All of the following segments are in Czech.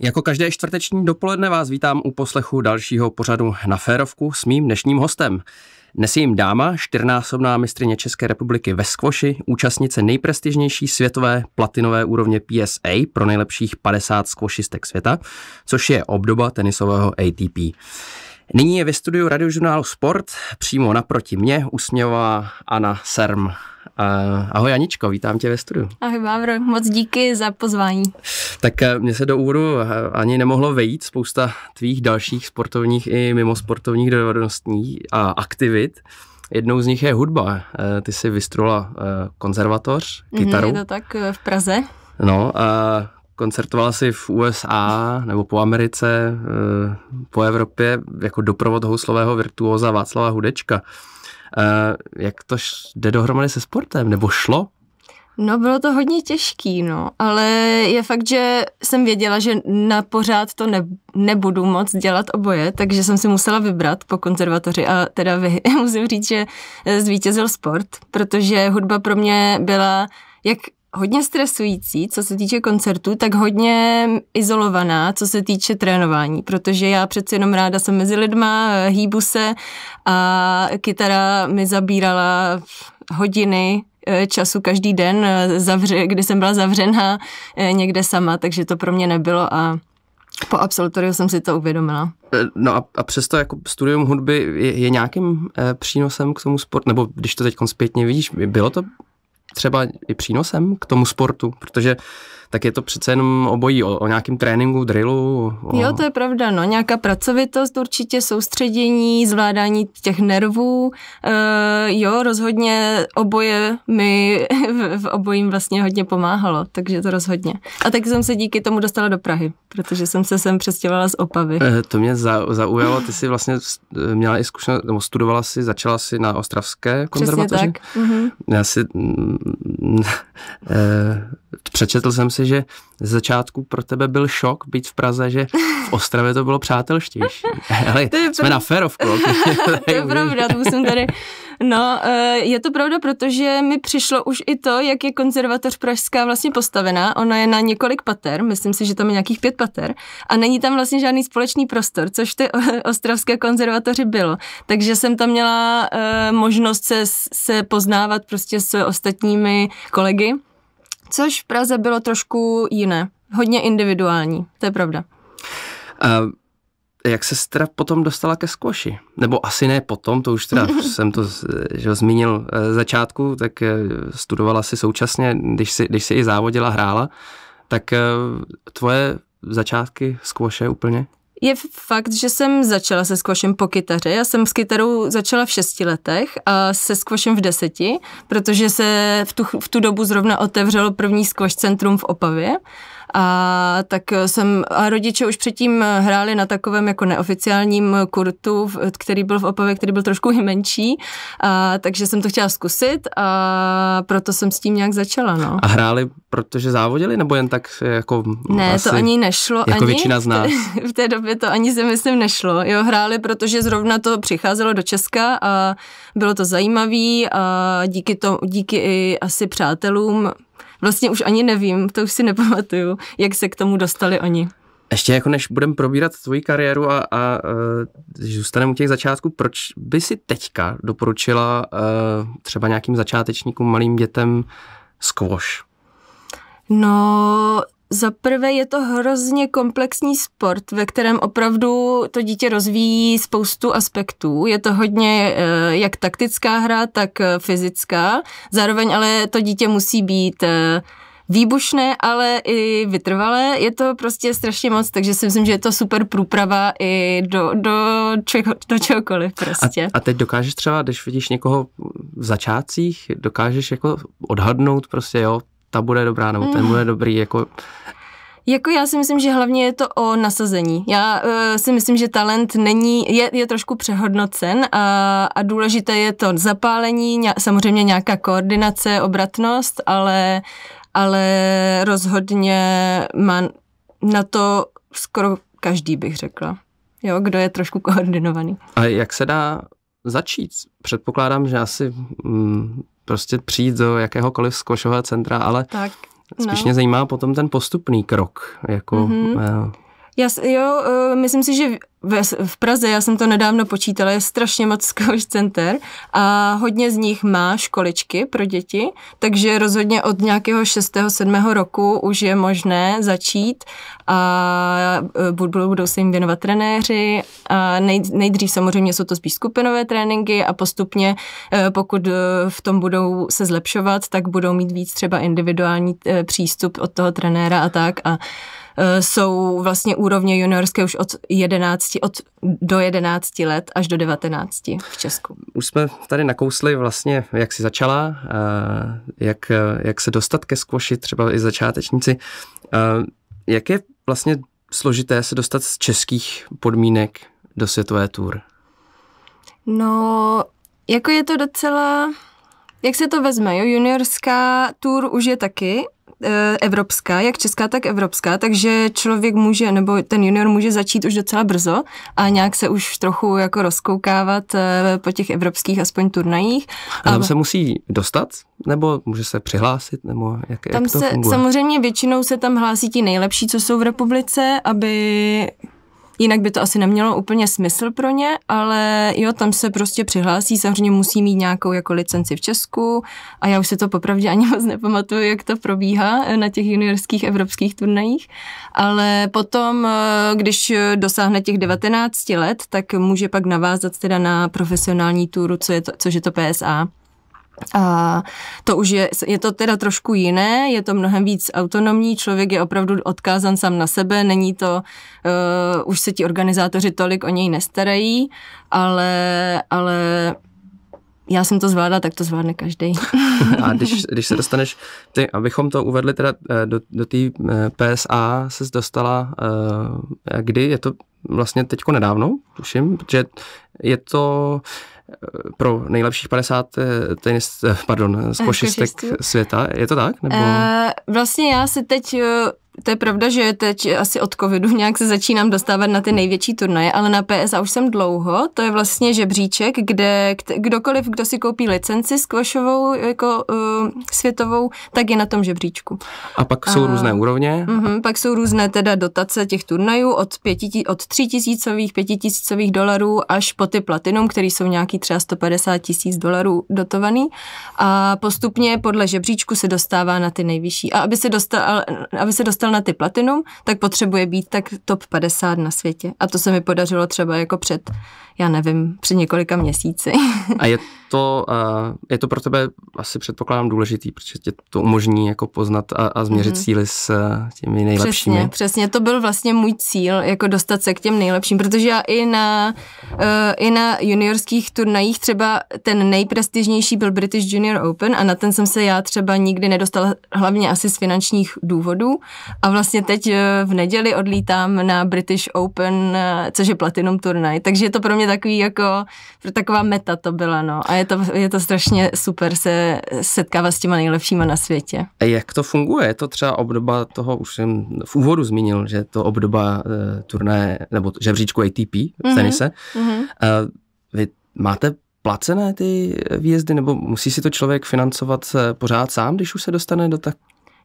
Jako každé čtvrteční dopoledne vás vítám u poslechu dalšího pořadu na Férovku s mým dnešním hostem. Dnes je jim dáma, čtyřnásobná mistrině České republiky ve skvoši, účastnice nejprestižnější světové platinové úrovně PSA pro nejlepších 50 skvošistek světa, což je obdoba tenisového ATP. Nyní je ve studiu radiožurnálu Sport, přímo naproti mě, usměvá Anna Serm. Eh, ahoj Aničko, vítám tě ve studiu. Ahoj Bávro, moc díky za pozvání. Tak eh, mně se do úvodu eh, ani nemohlo vejít spousta tvých dalších sportovních i mimo sportovních dovedností a aktivit. Jednou z nich je hudba. Ty jsi vystrula konzervatoř, mhm, kytaru. je to tak v Praze. No, a Koncertoval si v USA nebo po Americe, eh, po Evropě jako doprovod houslového virtuóza Václava Hudečka. Eh, jak to jde dohromady se sportem? Nebo šlo? No bylo to hodně těžký, no, ale je fakt, že jsem věděla, že na pořád to ne, nebudu moc dělat oboje, takže jsem si musela vybrat po konzervatoři a teda vy, musím říct, že eh, zvítězil sport, protože hudba pro mě byla jak hodně stresující, co se týče koncertů, tak hodně izolovaná, co se týče trénování, protože já přeci jenom ráda jsem mezi lidma, hýbu se a kytara mi zabírala hodiny eh, času každý den, eh, zavře, kdy jsem byla zavřená eh, někde sama, takže to pro mě nebylo a po absolutoriu jsem si to uvědomila. No a, a přesto jako studium hudby je, je nějakým přínosem k tomu sportu, nebo když to teď zpětně vidíš, bylo to třeba i přínosem k tomu sportu, protože tak je to přece jenom obojí o, o nějakém tréninku, drillu. O... Jo, to je pravda, no, nějaká pracovitost určitě, soustředění, zvládání těch nervů, e, jo, rozhodně oboje mi v obojím vlastně hodně pomáhalo, takže to rozhodně. A tak jsem se díky tomu dostala do Prahy, protože jsem se sem přestěhovala z Opavy. E, to mě za, zaujalo, ty jsi vlastně měla i zkušenost, nebo studovala si, začala si na Ostravské konzervatoři. Přesně tak. Mhm. Já si... Mm, e, přečetl jsem si, že z začátku pro tebe byl šok být v Praze, že v Ostravě to bylo přátelštější. Hele, to je jsme prav... na ferovku. to je pravda, to musím tady... No, eh, je to pravda, protože mi přišlo už i to, jak je konzervatoř pražská vlastně postavená. Ona je na několik pater, myslím si, že tam je nějakých pět pater a není tam vlastně žádný společný prostor, což ty ostravské konzervatoři bylo. Takže jsem tam měla eh, možnost se, se poznávat prostě s ostatními kolegy Což v Praze bylo trošku jiné, hodně individuální, to je pravda. A jak se teda potom dostala ke skvoši? Nebo asi ne potom, to už teda jsem to že zmínil v eh, začátku, tak eh, studovala si současně, když si, když si i závodila, hrála, tak eh, tvoje začátky skvoše úplně? je fakt, že jsem začala se skvošem po kytaře. Já jsem s kytarou začala v šesti letech a se skvošem v deseti, protože se v tu, v tu dobu zrovna otevřelo první skvoš centrum v Opavě a tak jsem, a rodiče už předtím hráli na takovém jako neoficiálním kurtu, který byl v Opavě, který byl trošku i menší, a, takže jsem to chtěla zkusit a proto jsem s tím nějak začala, no. A hráli, protože závodili, nebo jen tak eh, jako Ne, asi, to ani nešlo. Jako ani, většina z nás. V té, v té době to ani si myslím nešlo. Jo, hráli, protože zrovna to přicházelo do Česka a bylo to zajímavé a díky, to, díky i asi přátelům vlastně už ani nevím, to už si nepamatuju, jak se k tomu dostali oni. Ještě jako než budeme probírat tvoji kariéru a, a a e, zůstaneme u těch začátků, proč by si teďka doporučila a, e, třeba nějakým začátečníkům, malým dětem squash? No, za prvé je to hrozně komplexní sport, ve kterém opravdu to dítě rozvíjí spoustu aspektů. Je to hodně eh, jak taktická hra, tak eh, fyzická. Zároveň ale to dítě musí být eh, výbušné, ale i vytrvalé. Je to prostě strašně moc, takže si myslím, že je to super průprava i do, do, čeho, do čehokoliv prostě. A, a teď dokážeš třeba, když vidíš někoho v začátcích, dokážeš jako odhadnout prostě, jo, ta bude dobrá, nebo ten mm. bude dobrý, jako... Jako já si myslím, že hlavně je to o nasazení. Já uh, si myslím, že talent není, je, je trošku přehodnocen a, a důležité je to zapálení, ně, samozřejmě nějaká koordinace, obratnost, ale, ale rozhodně má na to skoro každý, bych řekla. Jo, kdo je trošku koordinovaný. A jak se dá začít? Předpokládám, že asi mm, prostě přijít do jakéhokoliv skvošového centra, ale tak, no. spíš mě zajímá potom ten postupný krok, jako... Mm-hmm. Já, jo, eh, myslím si, že ve, v Praze, já jsem to nedávno počítala, je strašně moc coach center a hodně z nich má školičky pro děti, takže rozhodně od nějakého 6. 7. roku už je možné začít a eh, budou se jim věnovat trenéři. A nej, nejdřív samozřejmě jsou to spíš skupinové tréninky a postupně, eh, pokud v tom budou se zlepšovat, tak budou mít víc třeba individuální přístup od toho trenéra a tak a Eh, jsou vlastně úrovně juniorské už od 11, od do 11 let až do 19 v Česku. Už jsme tady nakousli vlastně, jak si začala, eh, jak, jak se dostat ke skvoši, třeba i začátečníci. Eh, jak je vlastně složité se dostat z českých podmínek do světové tour? No, jako je to docela... Jak se to vezme, jo? Juniorská tour už je taky Eh, evropská, jak česká, tak evropská, takže člověk může, nebo ten junior může začít už docela brzo a nějak se už trochu jako rozkoukávat eh, po těch evropských aspoň turnajích. A tam a... se musí dostat? Nebo může se přihlásit? Nebo jak, tam jak to se, funguje? Samozřejmě většinou se tam hlásí ti nejlepší, co jsou v republice, aby Jinak by to asi nemělo úplně smysl pro ně, ale jo, tam se prostě přihlásí, samozřejmě musí mít nějakou jako licenci v Česku a já už si to popravdě ani moc nepamatuju, jak to probíhá na těch juniorských evropských turnajích, ale potom, eh, když dosáhne těch 19 let, tak může pak navázat teda na profesionální túru, co je to, což je to PSA. A to už je, je to teda trošku jiné, je to mnohem víc autonomní, člověk je opravdu odkázan sám na sebe, není to, uh, už se ti organizátoři tolik o něj nestarají, ale, ale já jsem to zvládla, tak to zvládne každý. A když, když se dostaneš, ty, abychom to uvedli teda eh, do, do té eh, PSA, se dostala uh, kdy? Je to vlastně teďko nedávno, tuším, protože je to, pro nejlepších 50 eh, tenis, eh, pardon, z košistek světa. Je to tak? Nebo? Uh, vlastně já si teď to je pravda, že teď asi od covidu nějak se začínám dostávat na ty největší turnaje, ale na PSA už jsem dlouho. To je vlastně žebříček, kde kdokoliv, kdo si koupí licenci skvošovou, jako uh, světovou, tak je na tom žebříčku. A pak jsou a, různé úrovně? Uh-huh, pak jsou různé teda dotace těch turnajů od, pěti, od tři tisícových, pěti tisícových dolarů až po ty platinum, které jsou nějaký třeba 150 tisíc dolarů dotovaný. A postupně podle žebříčku se dostává na ty nejvyšší. A aby se dostal, aby se dostal dostal na ty platinum, tak potřebuje být tak top 50 na světě. A to se mi podařilo třeba jako před, já nevím, před několika měsíci. A je to, je to pro tebe asi předpokládám důležitý, protože tě to umožní jako poznat a, a změřit mm-hmm. síly s eh, těmi nejlepšími. Přesně, přesně, to byl vlastně můj cíl, jako dostat se k těm nejlepším, protože já i na, uh, i na juniorských turnajích třeba ten nejprestižnější byl British Junior Open a na ten jsem se já třeba nikdy nedostala, hlavně asi z finančních důvodů a vlastně teď eh, v neděli odlítám na British Open, což je platinum turnaj, takže je to pro mě takový jako, taková meta to byla, no. A je to, je to strašně super se setkávat s těma nejlepšíma na světě. A jak to funguje? Je to třeba obdoba toho, už jsem v úvodu zmínil, že to obdoba uh, turné, nebo žebříčku ATP mm-hmm. v mhm. tenise. Mm-hmm. Uh, vy máte placené ty eh, výjezdy, nebo musí si to člověk financovat eh, pořád sám, když už se dostane do tak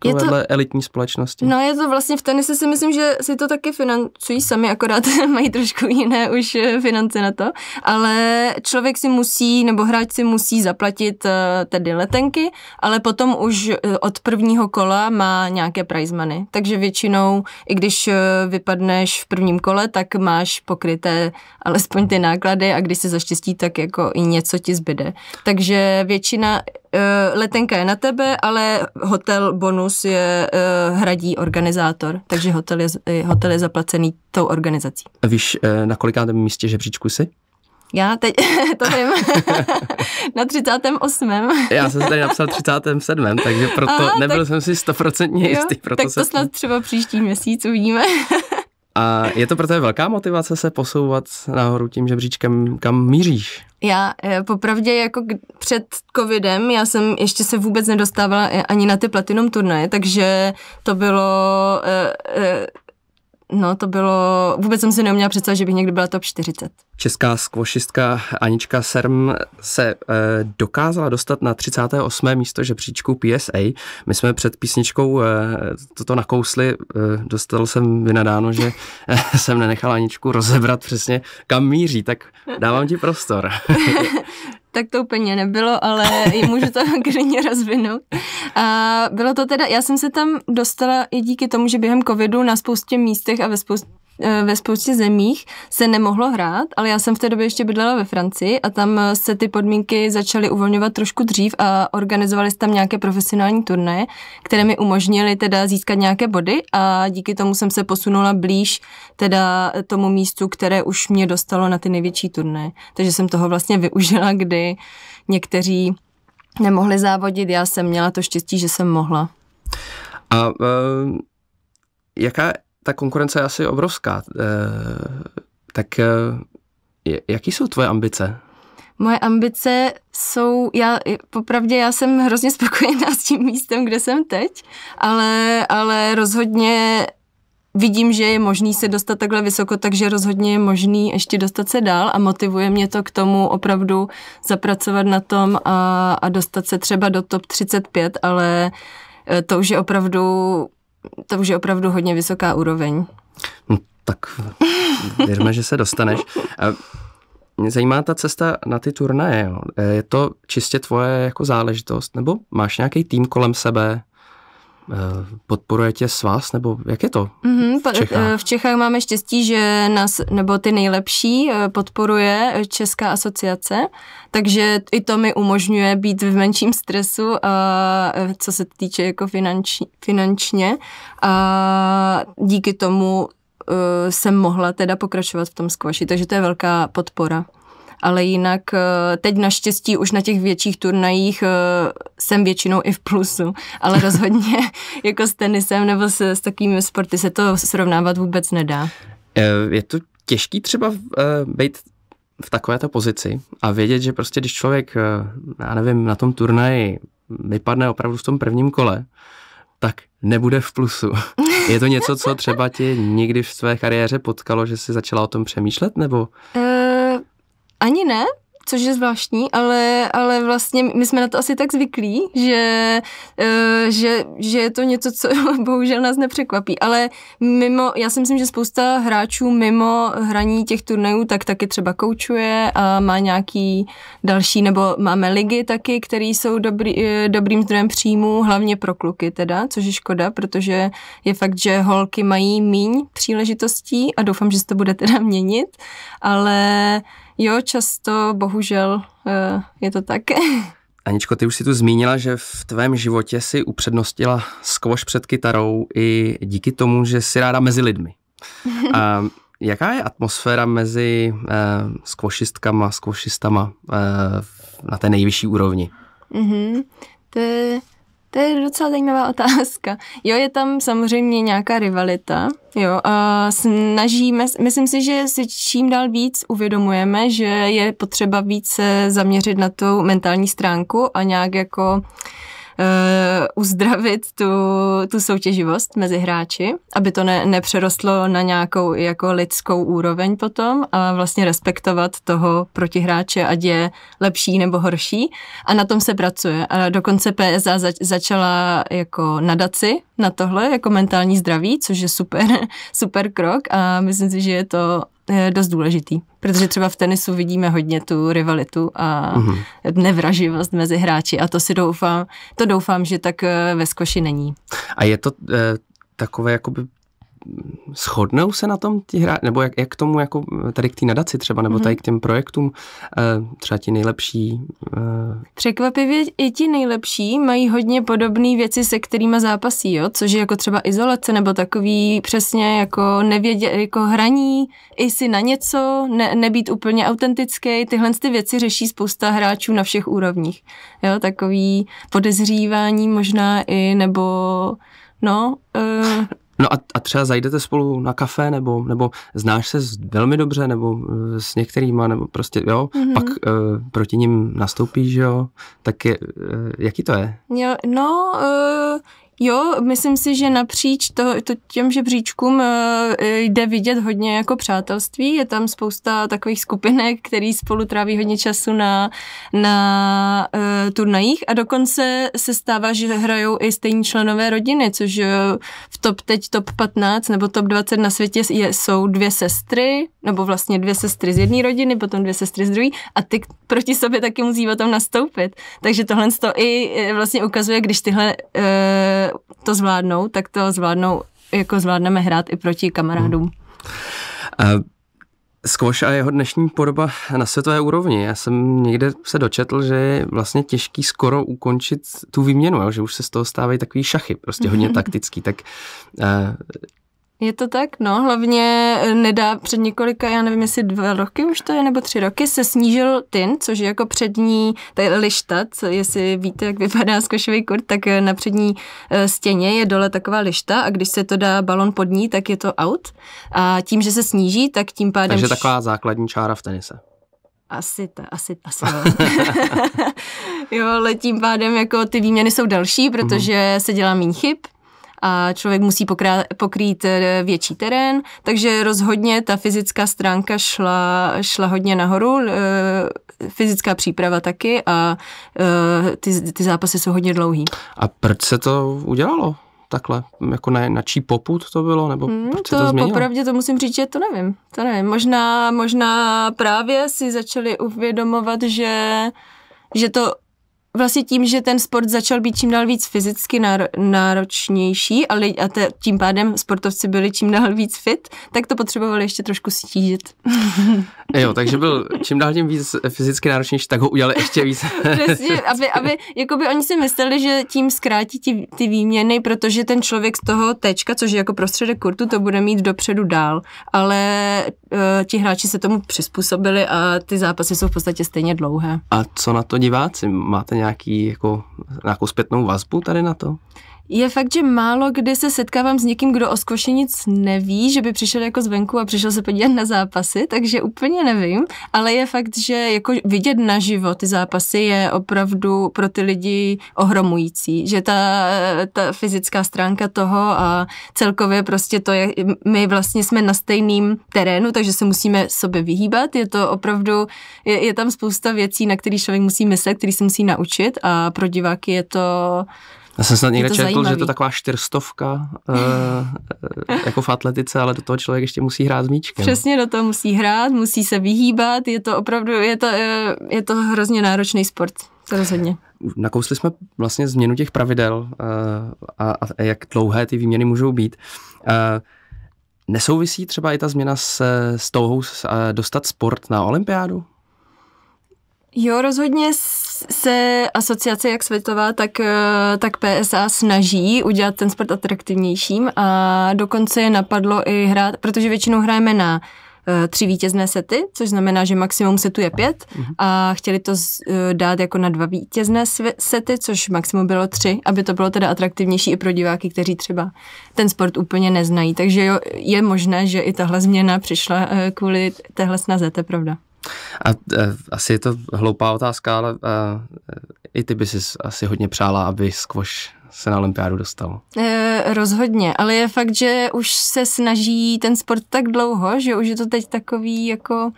takovéhle elitní společnosti. No je to vlastně v tenise si myslím, že si to taky financují sami, akorát mají trošku jiné už eh, finance na to, ale člověk si musí, nebo hráč si musí zaplatit eh, tedy letenky, ale potom už eh, od prvního kola má nějaké prize money. Takže většinou, i když vypadneš v prvním kole, tak máš pokryté alespoň ty náklady a když se zaštěstí, tak jako i něco ti zbyde. Takže většina Eh, letenka je na tebe, ale hotel bonus je eh, hradí organizátor, takže hotel je, eh, hotel je zaplacený tou organizací. A víš, na kolikátém místě žebříčku jsi? Já teď to vím. na 38. Já jsem tady napsal 37. takže proto Aha, nebyl tak, jsem si stoprocentně jistý. Proto tak to snad třeba příští měsíc uvidíme. A je to pro tebe velká motivace se posouvat nahoru tím žebříčkem, kam míříš? Já eh, popravdě jako před covidem, já jsem ještě se vůbec nedostávala eh, ani na ty platinum turnaje, takže to bylo eh, No, to bylo, vůbec jsem si neuměla představit, že bych někdy byla top 40. Česká skvošistka Anička Serm se e, dokázala dostat na 38. místo žebříčku PSA. My jsme před písničkou e, toto nakousli, e, dostal jsem vynadáno, že e, jsem nenechala Aničku rozebrat přesně, kam míří, tak dávám ti prostor. tak to úplně nebylo, ale i můžu to klidně rozvinout. A bylo to teda, já jsem se tam dostala i díky tomu, že během covidu na spoustě místech a ve spoustě Eh, ve spoustě zemích se nemohlo hrát, ale já jsem v té době ještě bydlela ve Francii a tam eh, se ty podmínky začaly uvolňovat trošku dřív a organizovali tam nějaké profesionální turné, které mi umožnily teda získat nějaké body a díky tomu jsem se posunula blíž teda tomu místu, které už mě dostalo na ty největší turné. Takže jsem toho vlastně využila, kdy někteří nemohli závodit, já jsem měla to štěstí, že jsem mohla. A uh, jaká ta konkurence je asi obrovská. Eh, tak eh, jaký jsou tvoje ambice? Moje ambice jsou, já, popravdě já jsem hrozně spokojená s tím místem, kde jsem teď, ale, ale rozhodně vidím, že je možný se dostat takhle vysoko, takže rozhodně je možný ještě dostat se dál a motivuje mě to k tomu opravdu zapracovat na tom a, a dostat se třeba do top 35, ale eh, to už je opravdu to už je opravdu hodně vysoká úroveň. No, tak věřme, že se dostaneš. A mě zajímá ta cesta na ty turnaje. Je to čistě tvoje jako záležitost, nebo máš nějaký tým kolem sebe, Eh, podporuje tě svaz, nebo jak je to mm-hmm, v eh, Čechách? V Čechách máme štěstí, že nás, nebo ty nejlepší, eh, podporuje Česká asociace, takže i to mi umožňuje být v menším stresu, a, co se týče jako finanč, finančně. A díky tomu jsem mohla teda pokračovat v tom skvaši, takže to je velká podpora ale jinak eh, teď naštěstí už na těch větších turnajích eh, jsem většinou i v plusu, ale rozhodně jako s tenisem nebo s, s takými sporty se to srovnávat vůbec nedá. Eh, je to těžký třeba být v takovéto pozici a vědět, že prostě když člověk, já nevím, na tom turnaji vypadne opravdu v tom prvním kole, tak nebude v plusu. Je to něco, co třeba ti nikdy v své kariéře potkalo, že jsi začala o tom přemýšlet, nebo? Uh, ani ne, což je zvláštní, ale, ale vlastně my jsme na to asi tak zvyklí, že, eh, že, že je to něco, co bohužel nás nepřekvapí. Ale mimo, já si myslím, že spousta hráčů mimo hraní těch turnajů tak taky třeba koučuje a má nějaký další, nebo máme ligy taky, které jsou dobrý, eh, dobrým zdrojem příjmu, hlavně pro kluky teda, což je škoda, protože je fakt, že holky mají míň příležitostí a doufám, že se to bude teda měnit, ale Jo, často, bohužel, eh, je to tak. Aničko, ty už si tu zmínila, že v tvém životě si upřednostila skvoš před kytarou i díky tomu, že jsi ráda mezi lidmi. A jaká je atmosféra mezi eh, skvošistkama, skvošistama eh, na té nejvyšší úrovni? Mm-hmm. To je to je docela zajímavá otázka. Jo, je tam samozřejmě nějaká rivalita, jo, a snažíme, myslím si, že si čím dál víc uvědomujeme, že je potřeba více zaměřit na tu mentální stránku a nějak jako Eh, uzdravit tu, tu soutěživost mezi hráči, aby to ne, nepřerostlo na nějakou jako lidskou úroveň potom a vlastně respektovat toho protihráče, ať je lepší nebo horší. A na tom se pracuje. A dokonce PSA zač, začala jako nadaci na tohle, jako mentální zdraví, což je super, super krok a myslím si, že je to dost důležitý, protože třeba v tenisu vidíme hodně tu rivalitu a mm-hmm. nevraživost mezi hráči a to si doufám, to doufám, že tak eh, ve skoši není. A je to eh, takové jakoby shodnou se na tom ti hráči, nebo jak, jak k tomu, jako tady k té nadaci třeba, nebo mm-hmm. tady k těm projektům, eh, třeba ti nejlepší? Eh, Překvapivě i ti nejlepší mají hodně podobné věci, se kterými zápasí, jo? což je jako třeba izolace, nebo takový přesně jako nevědě, jako hraní, i si na něco, ne, nebýt úplně autentický, tyhle ty věci řeší spousta hráčů na všech úrovních. Jo? Takový podezřívání možná i, nebo No, eh, No a, a třeba zajdete spolu na kafe, nebo, nebo znáš se velmi dobře, nebo eh, s některýma, nebo prostě, jo, mm-hmm. pak e, proti ním nastoupíš, jo, tak je, e, jaký to je? Jo, no, e, Jo, myslím si, že napříč to, to těm žebříčkům eh, jde vidět hodně jako přátelství. Je tam spousta takových skupinek, který spolu tráví hodně času na, na uh, turnajích a dokonce se stává, že hrajou i stejní členové rodiny, což eh, v top teď top 15 nebo top 20 na světě je, jsou dvě sestry, nebo vlastně dvě sestry z jedné rodiny, potom dvě sestry z druhé a ty proti sobě taky musí o tom nastoupit. Takže tohle to i vlastně ukazuje, když tyhle uh, to zvládnou, tak to zvládnou, jako zvládneme hrát i proti kamarádům. Hmm. Skvoš a jeho dnešní podoba na světové úrovni. Já jsem někde se dočetl, že je vlastně těžký skoro ukončit tu výměnu, jo? že už se z toho stávají takový šachy, prostě hodně taktický. Tak eh, je to tak, no, hlavně e, nedá před několika, já nevím, jestli dva roky už to je, nebo tři roky, se snížil TIN, což je jako přední, ta je lišta, co, jestli víte, jak vypadá skošový kurt, tak e, na přední e, stěně je dole taková lišta a když se to dá balon pod ní, tak je to out a tím, že se sníží, tak tím pádem... Takže taková základní čára v tenise. Asi, ta, asi, asi. jo, ale tím pádem jako ty výměny jsou další, protože mm-hmm. se dělá méně chyb, a člověk musí pokrát, pokrýt eh, větší terén, takže rozhodně ta fyzická stránka šla, šla hodně nahoru, eh, fyzická příprava taky a eh, ty, ty zápasy jsou hodně dlouhý. A proč se to udělalo? takhle, jako na, na čí poput to bylo, nebo hmm, proč to, to změnilo? Popravdě to musím říct, že to nevím, to nevím. Možná, možná právě si začali uvědomovat, že že to vlastně tím, že ten sport začal být čím dál víc fyzicky náro, náročnější a, li, a te, tím pádem sportovci byli čím dál víc fit, tak to potřebovali ještě trošku stížit. jo, takže byl čím dál tím víc fyzicky náročnější, tak ho udělali ještě víc. Přesně, aby, aby jakoby oni si mysleli, že tím zkrátí ty, ty výměny, protože ten člověk z toho tečka, což je jako prostředek kurtu, to bude mít dopředu dál. Ale Eh, ti hráči se tomu přizpůsobili a ty zápasy jsou v podstatě stejně dlouhé. A co na to diváci? Máte nějaký, jako, nějakou zpětnou vazbu tady na to? je fakt, že málo kdy se setkávám s někým, kdo o skoši nic neví, že by přišel jako zvenku a přišel se podívat na zápasy, takže úplně nevím, ale je fakt, že jako vidět na život ty zápasy je opravdu pro ty lidi ohromující, že ta, ta fyzická stránka toho a celkově prostě to, je, my vlastně jsme na stejným terénu, takže se musíme sobě vyhýbat, je to opravdu, je, je tam spousta věcí, na který člověk musí myslet, který se musí naučit a pro diváky je to já jsem snad někde četl, zajímavý. že to je taková čtyřstovka uh, jako v atletice, ale do toho člověk ještě musí hrát s míčkem. Přesně do toho musí hrát, musí se vyhýbat, je to opravdu, je to, eh, je to hrozně náročný sport, to rozhodně. Nakousli jsme vlastně změnu těch pravidel a, a jak dlouhé ty výměny můžou být. Nesouvisí třeba i ta změna s, s touhou dostat sport na olympiádu? Jo, rozhodně se asociace jak světová, tak, eh, tak PSA snaží udělat ten sport atraktivnějším a dokonce je napadlo i hrát, protože většinou hrajeme na eh, tři vítězné sety, což znamená, že maximum setu je pět mhm. a chtěli to eh, dát jako na dva vítězné sety, což maximum bylo tři, aby to bylo teda atraktivnější i pro diváky, kteří třeba ten sport úplně neznají. Takže jo, je možné, že i tahle změna přišla kvůli téhle snaze, to je pravda. A e, asi je to hloupá otázka, ale e, e i ty by si asi hodně přála, aby skvoš se na olympiádu dostal. E, rozhodně, ale je fakt, že už se snaží ten sport tak dlouho, že už je to teď takový jako...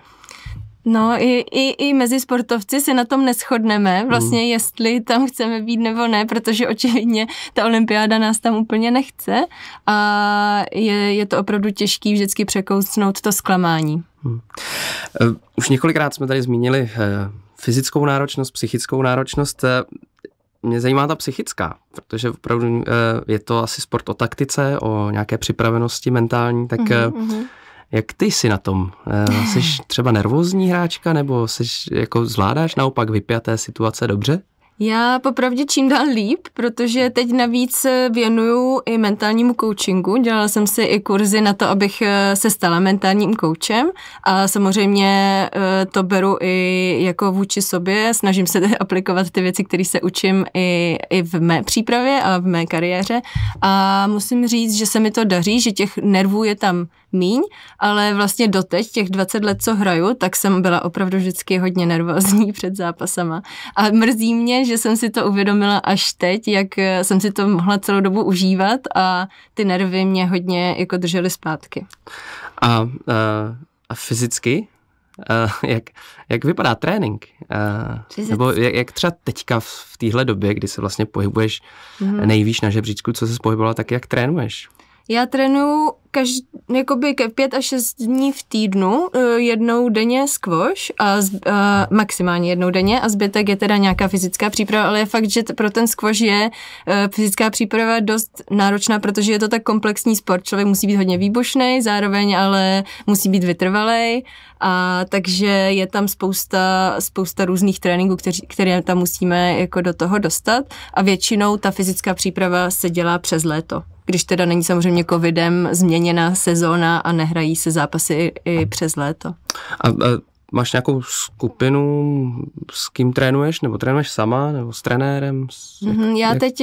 No, i, i, i mezi sportovci se na tom neschodneme, hmm. vlastně mm. jestli tam chceme být nebo ne, protože očividně ta olympiáda nás tam úplně nechce a je, je to opravdu těžký vždycky překousnout to zklamání. Hmm. Eh, už několikrát jsme tady zmínili eh, fyzickou náročnost, psychickou náročnost. Eh, mě zajímá ta psychická, protože opravdu je to asi sport o taktice, o nějaké připravenosti mentální, tak mm-hmm. jak ty jsi na tom? Jsi třeba nervózní hráčka, nebo jsi, jako zvládáš naopak vypjaté situace dobře? Já popravdě čím dál líp, protože teď navíc věnuju i mentálnímu coachingu. Dělala jsem si i kurzy na to, abych eh, se stala mentálním koučem a samozřejmě eh, to beru i jako vůči sobě. Snažím se aplikovat ty věci, které se učím i, i v mé přípravě a v mé kariéře a musím říct, že se mi to daří, že těch nervů je tam míň, ale vlastně doteď, těch 20 let, co hraju, tak jsem byla opravdu vždycky hodně nervózní před zápasama. A mrzí mě, že jsem si to uvědomila až teď, jak eh, jsem si to mohla celou dobu užívat a ty nervy mě hodně jako držely zpátky. A, a, eh, a fyzicky? A, eh, jak, jak vypadá trénink? A, nebo jak, jak třeba teďka v, v téhle době, kdy se vlastně pohybuješ mm-hmm. nejvíc na žebříčku, co se pohybovala, tak jak trénuješ? Já trénuju každý, jakoby ke pět až šest dní v týdnu, eh, jednou denně skvoš a z, a eh, maximálně jednou denně a zbytek je teda nějaká fyzická příprava, ale je fakt, že pro ten skvoš je eh, fyzická příprava dost náročná, protože je to tak komplexní sport. Člověk musí být hodně výbušný, zároveň ale musí být vytrvalý a takže je tam spousta, spousta různých tréninků, kteří, které tam musíme jako do toho dostat a většinou ta fyzická příprava se dělá přes léto když teda není samozřejmě covidem změněna sezóna a nehrají se zápasy i přes léto. A, a máš nějakou skupinu, s kým trénuješ, nebo trénuješ sama, nebo s trenérem? S, jak, mm-hmm, já jak... teď,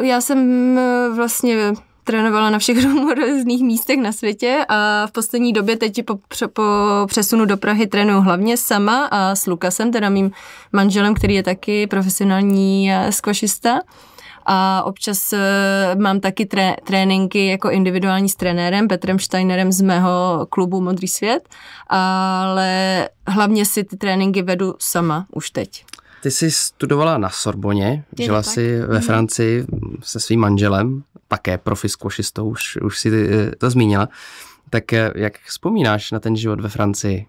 já jsem e, vlastně trénovala na všech různých místech na světě a v poslední době teď po, po přesunu do Prahy trénuju hlavně sama a s Lukasem, teda mým manželem, který je taky profesionální e, skvašista a občas eh, mám taky tré, tréninky jako individuální s trenérem Petrem Steinerem z mého klubu Modrý svět, ale hlavně si ty tréninky vedu sama už teď. Ty jsi studovala na Sorboně, Je žila si ve mhm. Francii mm. se svým manželem, také profi už, už si eh, to zmínila. Tak eh, jak vzpomínáš na ten život ve Francii?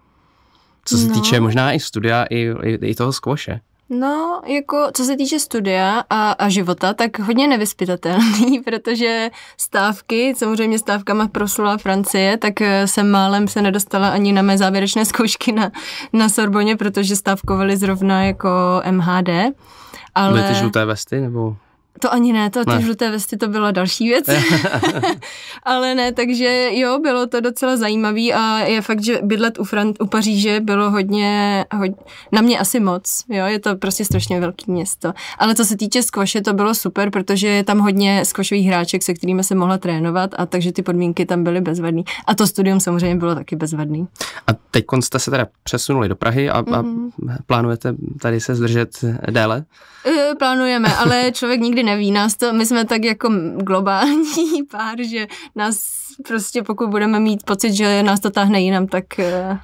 Co se no. týče možná i studia, i, i, i toho skvoše. No, jako co se týče studia a, a života, tak hodně nevyspytatelný, protože stávky, samozřejmě stávkama proslula Francie, tak eh, jsem málem se nedostala ani na mé závěrečné zkoušky na, na Sorboně, protože stávkovali zrovna jako MHD. Ale... Byly ty žluté vesty nebo to ani ne, to ty ne. žluté vesty to byla další věc. Ale ne, takže jo, bylo to docela zajímavý a je fakt, že bydlet u, Fran- u Paříže bylo hodně, hodně, na mě asi moc, jo, je to prostě strašně velký město. Ale co se týče skvoše, to bylo super, protože je tam hodně skvošových hráček, se kterými se mohla trénovat a takže ty podmínky tam byly bezvadný. A to studium samozřejmě bylo taky bezvadný. A teď jste se teda přesunuli do Prahy a, mm-hmm. a mhm. plánujete tady se zdržet déle? E, plánujeme, ale člověk nikdy ne neví, nás to, my jsme tak jako globální pár, že nás prostě pokud budeme mít pocit, že nás to táhne jinam, tak eh,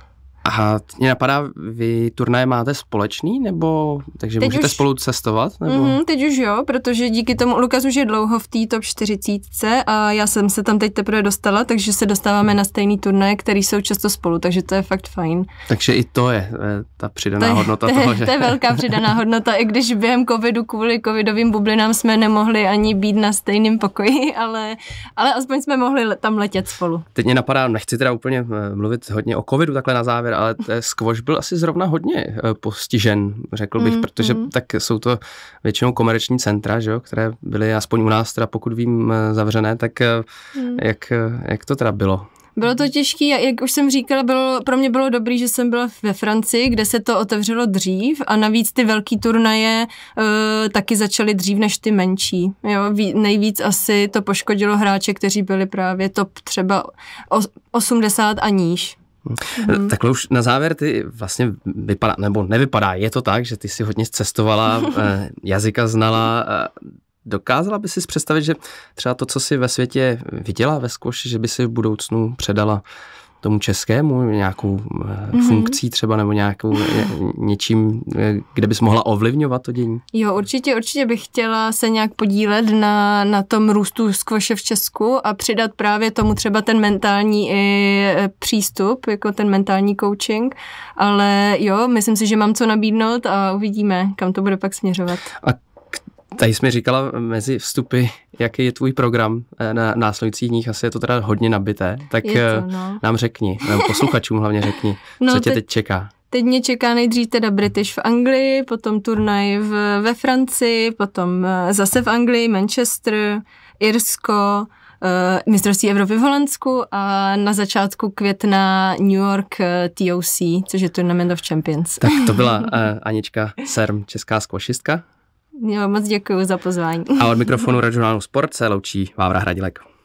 a mě napadá, vy turnaje máte společný, nebo takže teď můžete už, spolu cestovat? Nebo? Mm, teď už jo, protože díky tomu Lukas už je dlouho v té top 40 a já jsem se tam teď teprve dostala, takže se dostáváme na stejný turnaje, který jsou často spolu, takže to je fakt fajn. Takže i to je eh, ta přidaná to je, hodnota to je, toho, že... To je velká přidaná hodnota, i když během covidu kvůli covidovým bublinám jsme nemohli ani být na stejném pokoji, ale, ale aspoň jsme mohli tam letět spolu. Teď mě napadá, nechci teda úplně eh, mluvit hodně o covidu takhle na závěr, ale Squash byl asi zrovna hodně eh, postižen, řekl bych, mm, protože mm. tak jsou to většinou komerční centra, že jo, které byly aspoň u nás, teda pokud vím, eh, zavřené, tak eh, mm. jak, jak to teda bylo? Bylo to těžké, jak už jsem říkala, bylo, pro mě bylo dobrý, že jsem byla ve Francii, kde se to otevřelo dřív a navíc ty velký turnaje uh, taky začaly dřív než ty menší. Jo, nejvíc asi to poškodilo hráče, kteří byli právě top třeba 80 a níž. Mhm. Eh, takhle už na závěr ty vlastně vypadá, nebo nevypadá, je to tak, že ty si hodně cestovala, eh, jazyka znala, eh, dokázala by si představit, že třeba to, co si ve světě viděla ve zkouši, že by si v budoucnu předala tomu českému, nějakou mm-hmm. funkcí třeba nebo nějakou ně, eh, něčím, eh, kde bys mohla ovlivňovat to dění? Jo, určitě, určitě bych chtěla se nějak podílet na, na tom růstu skvoše v Česku a přidat právě tomu třeba ten mentální i přístup, jako ten mentální coaching, ale jo, myslím si, že mám co nabídnout a uvidíme, kam to bude pak směřovat. A Tady mi říkala mezi vstupy, jaký je tvůj program eh, na následujících dních, asi je to teda hodně nabité, tak to, eh, no. nám řekni, nebo posluchačům hlavně řekni, no, co tě teď, teď čeká. Teď mě čeká nejdřív teda British v Anglii, potom turnaj v, ve Francii, potom eh, zase v Anglii, Manchester, Irsko, uh, mistrovství Evropy v Holandsku a na začátku května New York TOC, což je Tournament of Champions. Tak to byla uh, Anička Serm, česká skvošistka. Jo, moc děkuji za pozvání. A od mikrofonu regionálního sport se loučí Vávra Hradilek.